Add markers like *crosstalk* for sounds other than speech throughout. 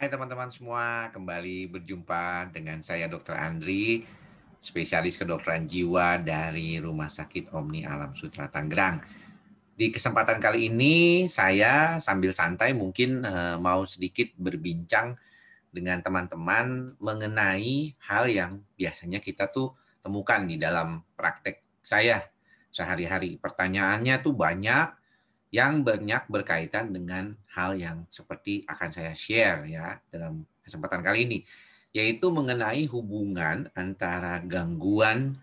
Hai teman-teman semua, kembali berjumpa dengan saya Dr. Andri, spesialis kedokteran jiwa dari Rumah Sakit Omni Alam Sutra Tangerang. Di kesempatan kali ini saya sambil santai mungkin eh, mau sedikit berbincang dengan teman-teman mengenai hal yang biasanya kita tuh temukan di dalam praktek saya sehari-hari. Pertanyaannya tuh banyak yang banyak berkaitan dengan hal yang seperti akan saya share ya dalam kesempatan kali ini yaitu mengenai hubungan antara gangguan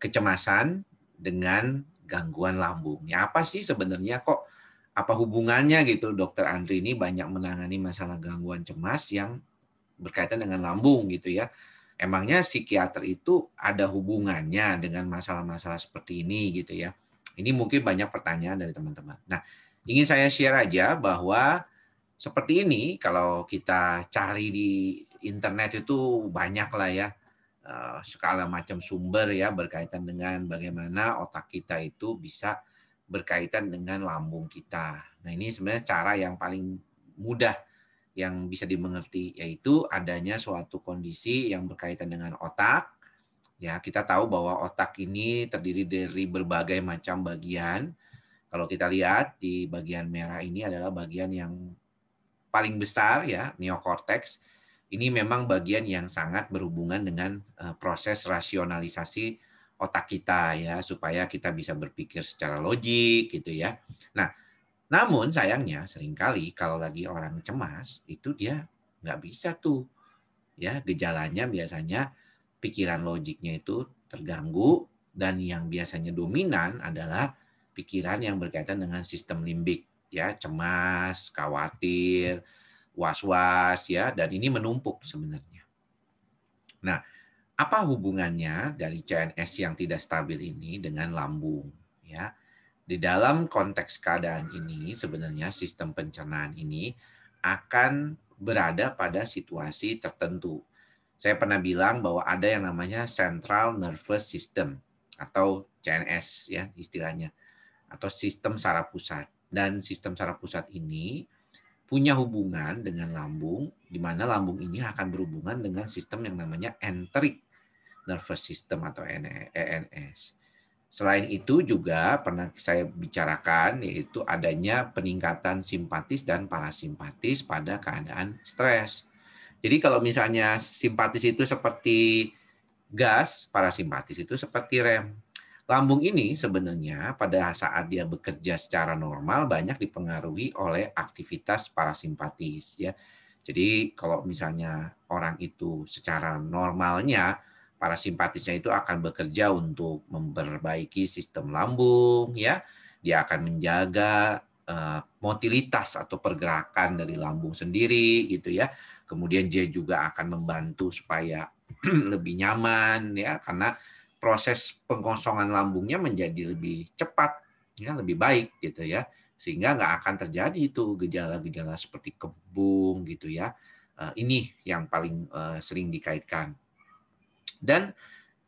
kecemasan dengan gangguan lambung. Ya apa sih sebenarnya kok apa hubungannya gitu dokter Andri ini banyak menangani masalah gangguan cemas yang berkaitan dengan lambung gitu ya. Emangnya psikiater itu ada hubungannya dengan masalah-masalah seperti ini gitu ya. Ini mungkin banyak pertanyaan dari teman-teman. Nah, ingin saya share aja bahwa seperti ini kalau kita cari di internet itu banyak lah ya eh, skala macam sumber ya berkaitan dengan bagaimana otak kita itu bisa berkaitan dengan lambung kita. Nah, ini sebenarnya cara yang paling mudah yang bisa dimengerti yaitu adanya suatu kondisi yang berkaitan dengan otak Ya, kita tahu bahwa otak ini terdiri dari berbagai macam bagian. Kalau kita lihat di bagian merah ini adalah bagian yang paling besar ya, neokortex Ini memang bagian yang sangat berhubungan dengan eh, proses rasionalisasi otak kita ya, supaya kita bisa berpikir secara logik gitu ya. Nah, namun sayangnya seringkali kalau lagi orang cemas itu dia nggak bisa tuh ya gejalanya biasanya pikiran logiknya itu terganggu dan yang biasanya dominan adalah pikiran yang berkaitan dengan sistem limbik ya cemas, khawatir, was-was ya dan ini menumpuk sebenarnya. Nah, apa hubungannya dari CNS yang tidak stabil ini dengan lambung ya di dalam konteks keadaan ini sebenarnya sistem pencernaan ini akan berada pada situasi tertentu saya pernah bilang bahwa ada yang namanya central nervous system atau CNS ya istilahnya atau sistem saraf pusat dan sistem saraf pusat ini punya hubungan dengan lambung di mana lambung ini akan berhubungan dengan sistem yang namanya enteric nervous system atau ENS. E, e Selain itu juga pernah saya bicarakan yaitu adanya peningkatan simpatis dan parasimpatis pada keadaan stres jadi kalau misalnya simpatis itu seperti gas, parasimpatis itu seperti rem. Lambung ini sebenarnya pada saat dia bekerja secara normal banyak dipengaruhi oleh aktivitas parasimpatis ya. Jadi kalau misalnya orang itu secara normalnya parasimpatisnya itu akan bekerja untuk memperbaiki sistem lambung ya, dia akan menjaga Eh, motilitas atau pergerakan dari lambung sendiri gitu ya. Kemudian dia juga akan membantu supaya *clears throat* lebih nyaman ya karena proses pengkosongan lambungnya menjadi lebih cepat ya lebih baik gitu ya sehingga nggak akan terjadi itu gejala-gejala seperti kebung gitu ya eh, ini yang paling eh, sering dikaitkan dan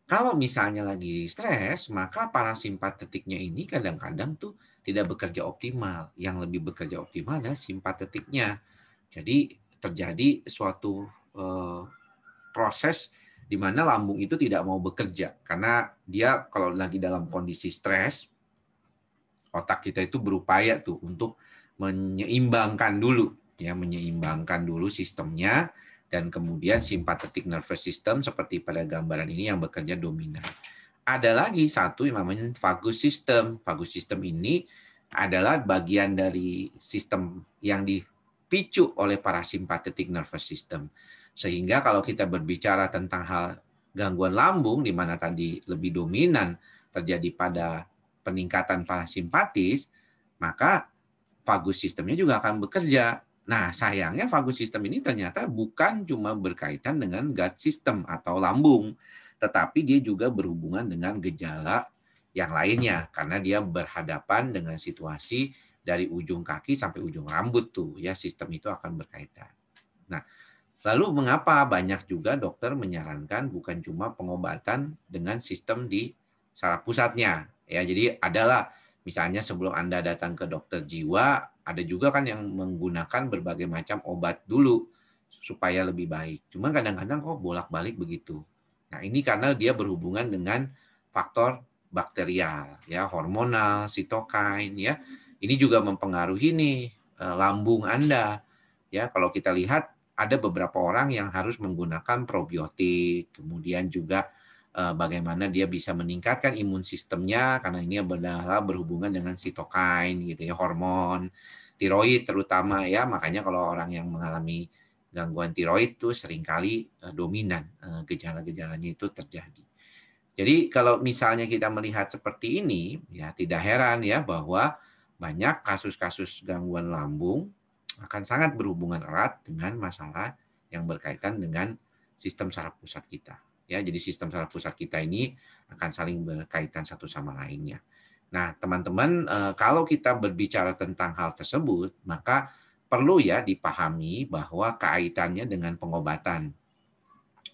kalau misalnya lagi stres maka parasimpatetiknya ini kadang-kadang tuh tidak bekerja optimal. Yang lebih bekerja optimal adalah simpatetiknya. Jadi terjadi suatu uh, proses di mana lambung itu tidak mau bekerja karena dia kalau lagi dalam kondisi stres otak kita itu berupaya tuh untuk menyeimbangkan dulu ya menyeimbangkan dulu sistemnya dan kemudian simpatetik nervous system seperti pada gambaran ini yang bekerja dominan ada lagi satu yang namanya vagus system. Vagus system ini adalah bagian dari sistem yang dipicu oleh parasimpatetik nervous system. Sehingga kalau kita berbicara tentang hal gangguan lambung di mana tadi lebih dominan terjadi pada peningkatan parasimpatis, maka vagus sistemnya juga akan bekerja. Nah, sayangnya vagus sistem ini ternyata bukan cuma berkaitan dengan gut system atau lambung, tetapi dia juga berhubungan dengan gejala yang lainnya karena dia berhadapan dengan situasi dari ujung kaki sampai ujung rambut tuh ya sistem itu akan berkaitan. Nah, lalu mengapa banyak juga dokter menyarankan bukan cuma pengobatan dengan sistem di saraf pusatnya ya. Jadi adalah misalnya sebelum Anda datang ke dokter jiwa ada juga kan yang menggunakan berbagai macam obat dulu supaya lebih baik. Cuma kadang-kadang kok bolak-balik begitu Nah, ini karena dia berhubungan dengan faktor bakterial, ya, hormonal, sitokain, ya. Ini juga mempengaruhi nih e, lambung Anda. Ya, kalau kita lihat ada beberapa orang yang harus menggunakan probiotik, kemudian juga e, bagaimana dia bisa meningkatkan imun sistemnya karena ini adalah berhubungan dengan sitokain gitu ya, hormon, tiroid terutama ya. Makanya kalau orang yang mengalami gangguan tiroid itu seringkali eh, dominan eh, gejala-gejalanya itu terjadi. Jadi kalau misalnya kita melihat seperti ini, ya tidak heran ya bahwa banyak kasus-kasus gangguan lambung akan sangat berhubungan erat dengan masalah yang berkaitan dengan sistem saraf pusat kita. Ya, jadi sistem saraf pusat kita ini akan saling berkaitan satu sama lainnya. Nah, teman-teman, eh, kalau kita berbicara tentang hal tersebut, maka perlu ya dipahami bahwa kaitannya dengan pengobatan.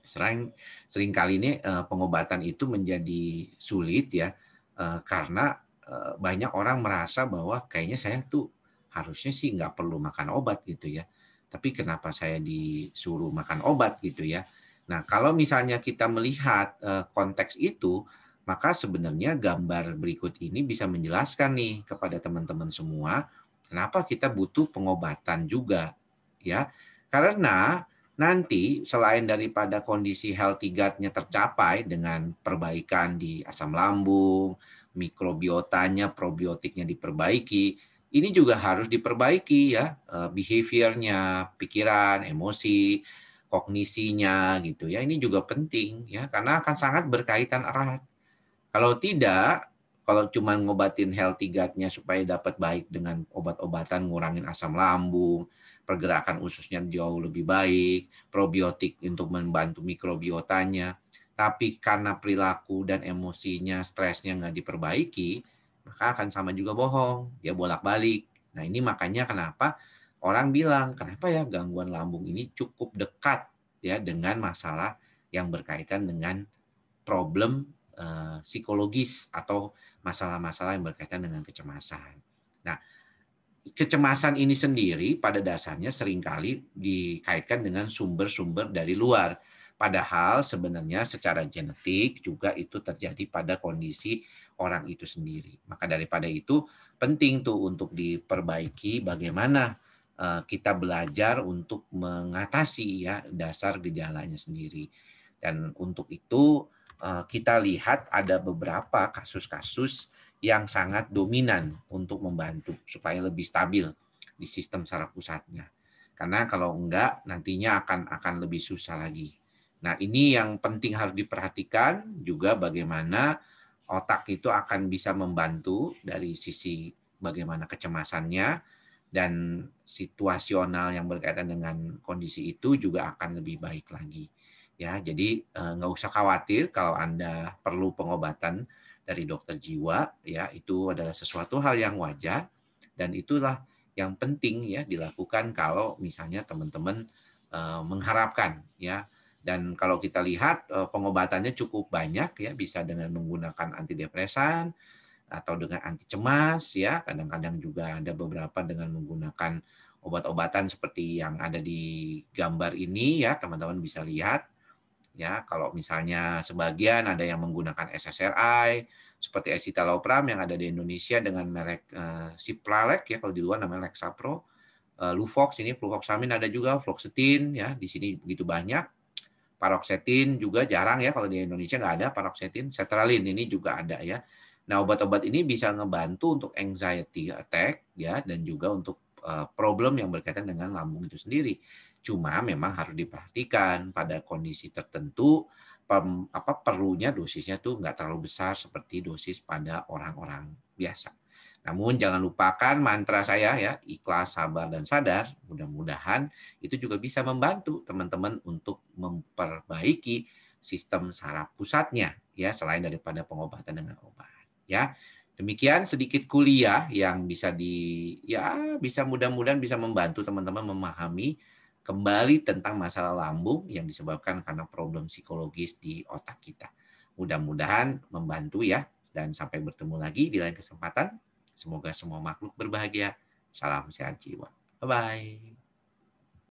Sering kali ini eh, pengobatan itu menjadi sulit ya eh, karena eh, banyak orang merasa bahwa kayaknya saya tuh harusnya sih nggak perlu makan obat gitu ya. Tapi kenapa saya disuruh makan obat gitu ya? Nah, kalau misalnya kita melihat konteks itu, maka sebenarnya gambar berikut ini bisa menjelaskan nih kepada teman-teman semua Kenapa kita butuh pengobatan juga, ya? Karena nanti selain daripada kondisi healthy gut tercapai dengan perbaikan di asam lambung, mikrobiotanya, probiotiknya diperbaiki, ini juga harus diperbaiki ya, eh, behaviornya, pikiran, emosi, kognisinya gitu ya. Ini juga penting ya karena akan sangat berkaitan erat. Kalau tidak kalau cuma ngobatin healthy gut supaya dapat baik dengan obat-obatan ngurangin asam lambung, pergerakan ususnya jauh lebih baik, probiotik untuk membantu mikrobiotanya, tapi karena perilaku dan emosinya, stresnya nggak diperbaiki, maka akan sama juga bohong, ya bolak-balik. Nah ini makanya kenapa orang bilang, kenapa ya gangguan lambung ini cukup dekat ya dengan masalah yang berkaitan dengan problem Eh, psikologis atau masalah-masalah yang berkaitan dengan kecemasan. Nah, kecemasan ini sendiri pada dasarnya seringkali dikaitkan dengan sumber-sumber dari luar. Padahal sebenarnya secara genetik juga itu terjadi pada kondisi orang itu sendiri. Maka daripada itu penting tuh untuk diperbaiki bagaimana eh, kita belajar untuk mengatasi ya dasar gejalanya sendiri. Dan untuk itu eh, kita lihat ada beberapa kasus-kasus yang sangat dominan untuk membantu supaya lebih stabil di sistem saraf pusatnya. Karena kalau enggak nantinya akan akan lebih susah lagi. Nah, ini yang penting harus diperhatikan juga bagaimana otak itu akan bisa membantu dari sisi bagaimana kecemasannya dan situasional yang berkaitan dengan kondisi itu juga akan lebih baik lagi ya jadi eh, nggak usah khawatir kalau anda perlu pengobatan dari dokter jiwa ya itu adalah sesuatu hal yang wajar dan itulah yang penting ya dilakukan kalau misalnya teman-teman eh, mengharapkan ya dan kalau kita lihat eh, pengobatannya cukup banyak ya bisa dengan menggunakan antidepresan atau dengan anti cemas ya kadang-kadang juga ada beberapa dengan menggunakan obat-obatan seperti yang ada di gambar ini ya teman-teman bisa lihat ya kalau misalnya sebagian ada yang menggunakan SSRI seperti escitalopram yang ada di Indonesia dengan merek uh, Cipralex ya kalau di luar namanya Lexapro, uh, eh, Luvox ini fluvoxamine ada juga, fluoxetine ya di sini begitu banyak. Paroxetin juga jarang ya kalau di Indonesia nggak ada paroxetin, sertralin ini juga ada ya. Nah, obat-obat ini bisa ngebantu untuk anxiety attack ya dan juga untuk eh, problem yang berkaitan dengan lambung itu sendiri Cuma memang harus diperhatikan pada kondisi tertentu pem, apa perlunya dosisnya tuh nggak terlalu besar seperti dosis pada orang-orang biasa. Namun jangan lupakan mantra saya ya, ikhlas, sabar, dan sadar. Mudah-mudahan itu juga bisa membantu teman-teman untuk memperbaiki sistem saraf pusatnya ya selain daripada pengobatan dengan obat ya. Demikian sedikit kuliah yang bisa di ya bisa mudah-mudahan bisa membantu teman-teman memahami kembali tentang masalah lambung yang disebabkan karena problem psikologis di otak kita. Mudah-mudahan membantu ya. Dan sampai bertemu lagi di lain kesempatan. Semoga semua makhluk berbahagia. Salam sehat jiwa. Bye-bye.